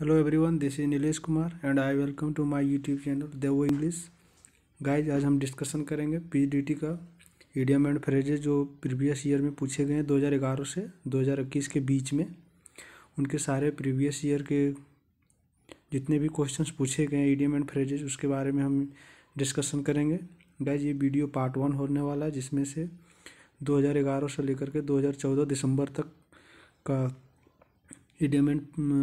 hello everyone this is Nilesh Kumar and I welcome to my YouTube channel देवो English guys आज हम discussion करेंगे PGDT का ईडियम एंड फ्रेजेज जो प्रीवियस ईयर में पूछे गए हैं 2011 से 2021 के बीच में उनके सारे प्रीवियस ईयर के जितने भी क्वेश्चंस पूछे गए हैं ईडियम एंड फ्रेजेज उसके बारे में हम डिस्कशन करेंगे गाइज ये वीडियो पार्ट वन होने वाला है जिसमें से दो से लेकर के दो दिसंबर तक का इडियम एंड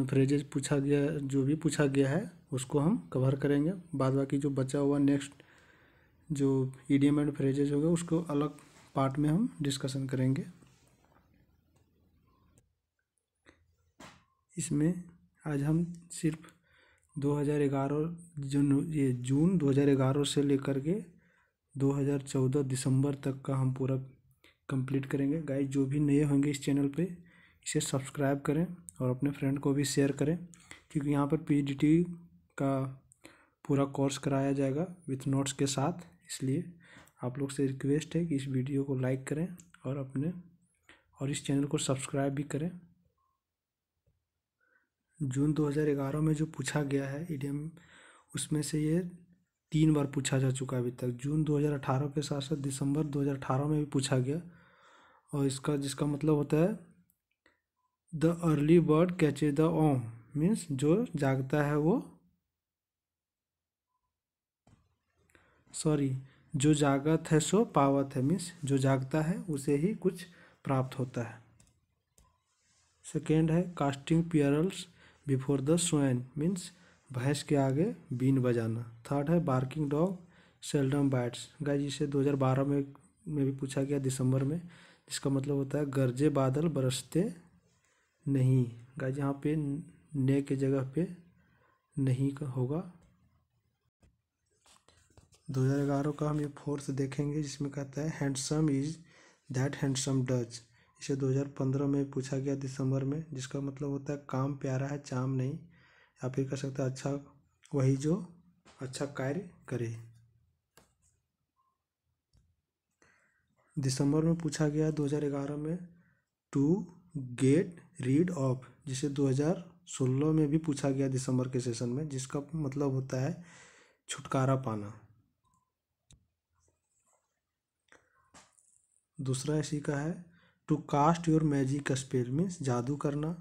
फ्रेजेज पूछा गया जो भी पूछा गया है उसको हम कवर करेंगे बाद बाकी जो बचा हुआ नेक्स्ट जो इडियम एंड फ्रेजेज होगा उसको अलग पार्ट में हम डिस्कशन करेंगे इसमें आज हम सिर्फ 2011 जून ये जून 2011 से लेकर के 2014 दिसंबर तक का हम पूरा कंप्लीट करेंगे गाइस जो भी नए होंगे इस चैनल पे इसे सब्सक्राइब करें और अपने फ्रेंड को भी शेयर करें क्योंकि यहाँ पर पी का पूरा कोर्स कराया जाएगा विथ नोट्स के साथ इसलिए आप लोग से रिक्वेस्ट है कि इस वीडियो को लाइक करें और अपने और इस चैनल को सब्सक्राइब भी करें जून 2011 में जो पूछा गया है ईडीएम e उसमें से ये तीन बार पूछा जा चुका है अभी तक जून 2018 के साथ साथ दिसंबर 2018 में भी पूछा गया और इसका जिसका मतलब होता है the early bird catches the worm means जो जागता है वो सॉरी जो जागत है सो पावत है मीन्स जो जागता है उसे ही कुछ प्राप्त होता है सेकेंड है casting pearls before the swine means भैंस के आगे बीन बजाना थर्ड है बार्किंग डॉग सेल्डम बैट्स गाय जिसे 2012 में में भी पूछा गया दिसंबर में जिसका मतलब होता है गरजे बादल बरसते नहीं गाइज यहाँ पे ने के जगह पे नहीं का होगा 2011 का हम ये फोर्थ देखेंगे जिसमें कहता है handsome is that handsome does इसे 2015 में पूछा गया दिसंबर में जिसका मतलब होता है काम प्यारा है चाम नहीं या फिर कह सकते अच्छा वही जो अच्छा कार्य करे दिसंबर में पूछा गया 2011 में टू गेट रीड ऑफ जिसे 2016 में भी पूछा गया दिसंबर के सेशन में जिसका मतलब होता है छुटकारा पाना दूसरा इसी का है to cast your magic spell means जादू करना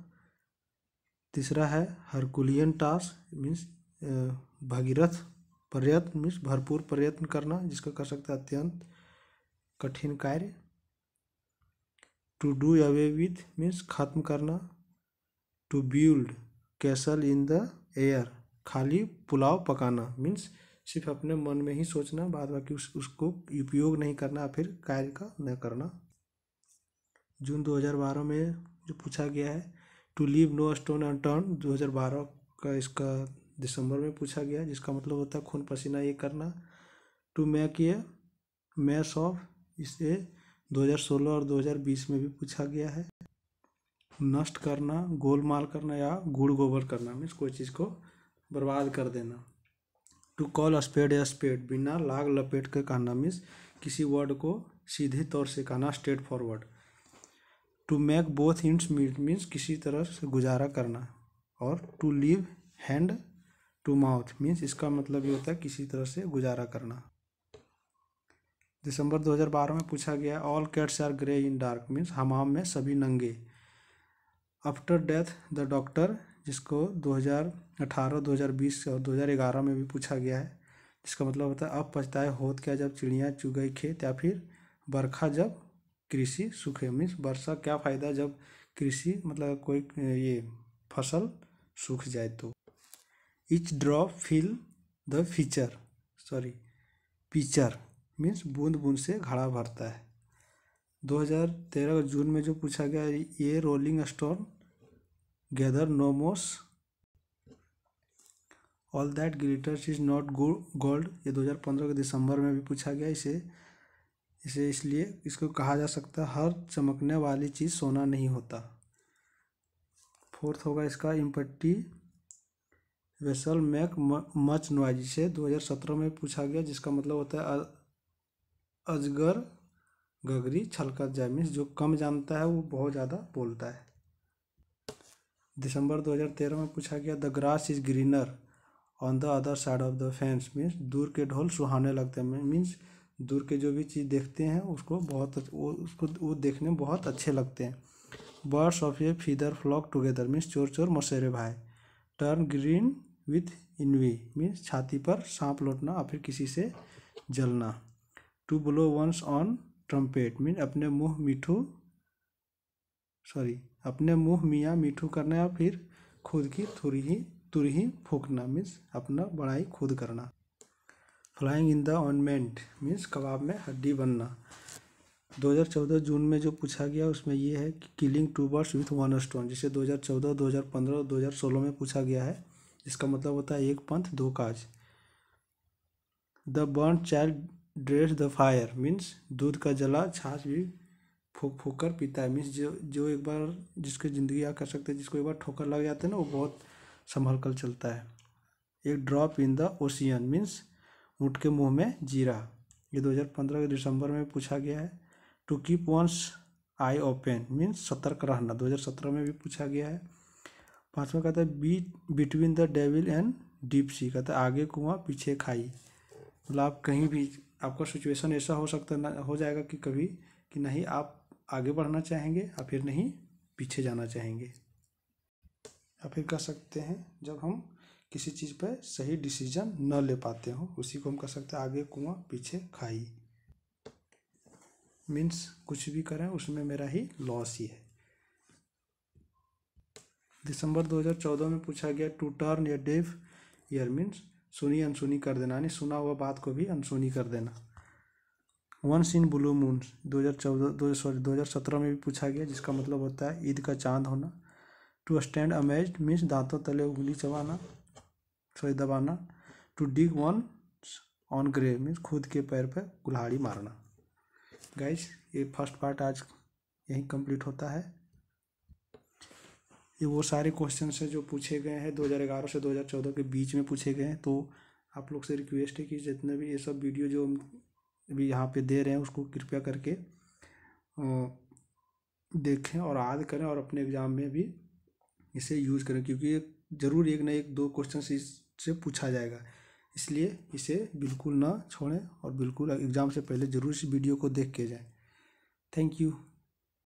तीसरा है हरकुलियन टास्क मीन्स भगीरथ प्रयत्न मीन्स भरपूर प्रयत्न करना जिसका कर सकते हैं अत्यंत कठिन कार्य to do away with means ख़त्म करना to build castle in the air खाली पुलाव पकाना मीन्स सिर्फ अपने मन में ही सोचना बाद बाकी उस, उसको उपयोग नहीं करना फिर कार्य का न करना जून 2012 में जो पूछा गया है to leave no stone unturned 2012 का इसका दिसंबर में पूछा गया जिसका मतलब होता है खून पसीना ये करना to make a mess of इसे 2016 और 2020 में भी पूछा गया है नष्ट करना गोलमाल करना या गुड़ गोबर करना मीन्स कोई चीज़ को बर्बाद कर देना to call spade a spade बिना लाग लपेट के कहना मीन्स किसी वर्ड को सीधे तौर से कहना straightforward to make both ends meet means किसी तरह से गुजारा करना और to live hand to mouth means इसका मतलब ये होता है किसी तरह से गुजारा करना दिसंबर 2012 में पूछा गया all cats are grey in dark means हमाम में सभी नंगे आफ्टर डेथ द डॉक्टर जिसको 2018, 2020 और 2011 में भी पूछा गया है जिसका मतलब होता है अब पछताए होत क्या जब चिड़िया चुगई खेत या फिर बरखा जब कृषि सूखे मीन्स वर्षा क्या फ़ायदा जब कृषि मतलब कोई ये फसल सूख जाए तो each drop fill the feature sorry picture means बूंद बूंद से घड़ा भरता है 2013 जून में जो पूछा गया ये rolling stone gather no moss all that glitters is not gold ये 2015 के दिसंबर में भी पूछा गया इसे इसे इसलिए इसको कहा जा सकता है हर चमकने वाली चीज़ सोना नहीं होता फोर्थ होगा इसका empty vessel make much noise से 2017 में पूछा गया जिसका मतलब होता है अजगर गगरी जाए जैमिस जो कम जानता है वो बहुत ज़्यादा बोलता है दिसंबर 2013 में पूछा गया the grass is greener on the other side of the fence means दूर के ढोल सुहाने लगते हैं मीन्स दूर के जो भी चीज़ देखते हैं उसको बहुत वो उसको वो देखने में बहुत अच्छे लगते हैं birds of a feather flock together means चोर चोर मशेरे भाई turn green with envy means छाती पर सांप लौटना और फिर किसी से जलना to blow one's on trumpet mean अपने मुंह मीठू सॉरी अपने मुंह मियाँ मीठू करना या फिर खुद की तुरही तुरही फूकना मीन्स अपना बड़ाई खुद करना flying in the ointment means कबाब में हड्डी बनना 2014 जून में जो पूछा गया उसमें ये है कि killing two birds with one stone जिसे 2014, 2015 और 2016 में पूछा गया है इसका मतलब होता है एक पंथ दो काज the burnt child dreads the fire means दूध का जला छाछ भी फूक फूक कर पीता है मीन्स जो जो एक बार जिसकी ज़िंदगी आ कर सकते हैं जिसको एक बार ठोकर लग जाते हैं ना वो बहुत संभल कर चलता है एक drop in the ocean means ऊँट के मुंह में जीरा ये 2015 के दिसंबर में पूछा गया है to keep one's eye open means सतर्क रहना 2017 में भी पूछा गया है पाँचवा कहता है be between the devil and deep sea कहता है आगे कुआं पीछे खाई मतलब आप कहीं भी आपका सिचुएशन ऐसा हो सकता ना हो जाएगा कि कभी कि नहीं आप आगे बढ़ना चाहेंगे या फिर नहीं पीछे जाना चाहेंगे या फिर कह सकते हैं जब हम किसी चीज़ पर सही डिसीजन न ले पाते हों उसी को हम कह सकते हैं आगे कुआं पीछे खाई मीन्स कुछ भी करें उसमें मेरा ही लॉस ही है दिसंबर 2014 में पूछा गया to turn a deaf ear means सुनी अनसुनी कर देना यानी सुना हुआ बात को भी अनसुनी कर देना वंस इन ब्लू मून दो हज़ार चौदह दो सॉरी दो हज़ार सत्रह में भी पूछा गया जिसका मतलब होता है ईद का चांद होना टू स्टैंड अमेज मीन्स दांतों तले उंगली चबाना सॉरी दबाना to dig one's own grave means खुद के पैर पर कुल्हाड़ी मारना गाइस ये फर्स्ट पार्ट आज यहीं कंप्लीट होता है ये वो सारे क्वेश्चन हैं जो पूछे गए हैं दो से दो के बीच में पूछे गए हैं तो आप लोग से रिक्वेस्ट है कि जितने भी ये सब वीडियो जो हम अभी यहाँ पे दे रहे हैं उसको कृपया करके देखें और याद करें और अपने एग्ज़ाम में भी इसे यूज़ करें क्योंकि ये ज़रूर एक ना एक दो क्वेश्चन इससे पूछा जाएगा इसलिए इसे बिल्कुल ना छोड़ें और बिल्कुल एग्ज़ाम से पहले ज़रूर इस वीडियो को देख के जाएँ थैंक यू